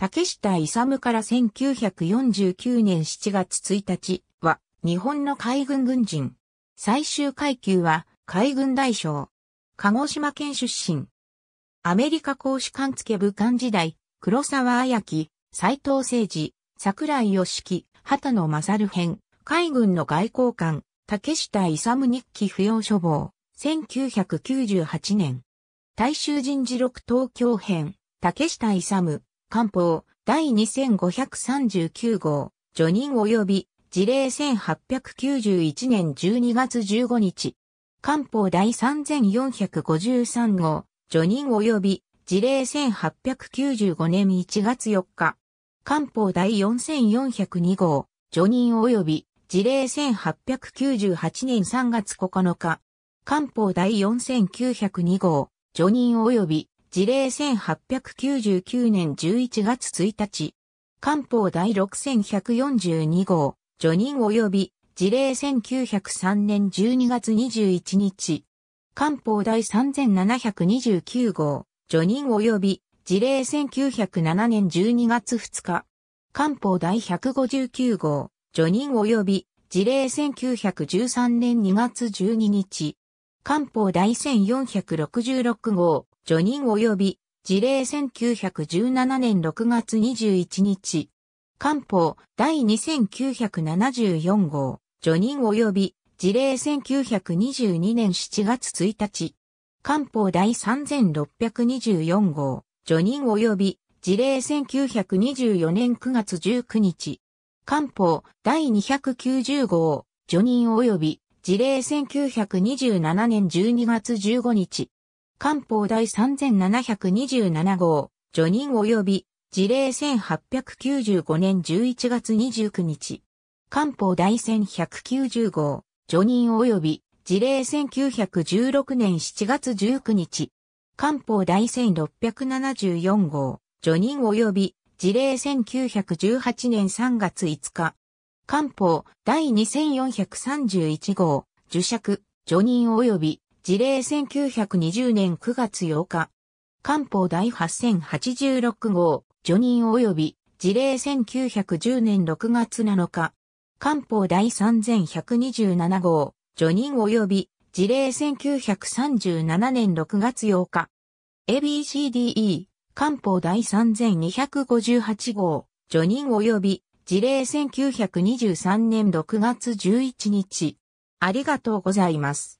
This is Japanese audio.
竹下勇から1949年7月1日は日本の海軍軍人。最終階級は海軍大将。鹿児島県出身。アメリカ公使館付武官時代、黒沢彩樹、斎藤誠二、桜井義樹、畑野勝編、海軍の外交官、竹下勇日記不要処方、1998年。大衆人事録東京編、竹下勇、官報、第2539号、除任及び、事例1891年12月15日。官報第3453号、除任及び、事例1895年1月4日。官報第4402号、除任及び、事例1898年3月9日。官報第4902号、除任及び、事例1899年11月1日、官報第6142号、除任及び事例1903年12月21日、官報第3729号、除任及び事例1907年12月2日、官報第159号、除任及び事例1913年2月12日、官報第1466号、叙任及び事例1917年6月21日。官報第2974号、叙任及び事例1922年7月1日。官報第3624号、叙任及び事例1924年9月19日。官報第290号、叙任及び事例1927年12月15日。官報第3727号、除任及び、事例1895年11月29日。官報第1190号、除任及び、事例1916年7月19日。官報第1674号、除任及び、事例1918年3月5日。官報第2431号、受釈、除任及び、事例1920年9月8日。官報第8086号、除任及び、事例1910年6月7日。官報第3127号、除任及び、事例1937年6月8日。ABCDE、官報第3258号、除任及び、事例1923年6月11日。ありがとうございます。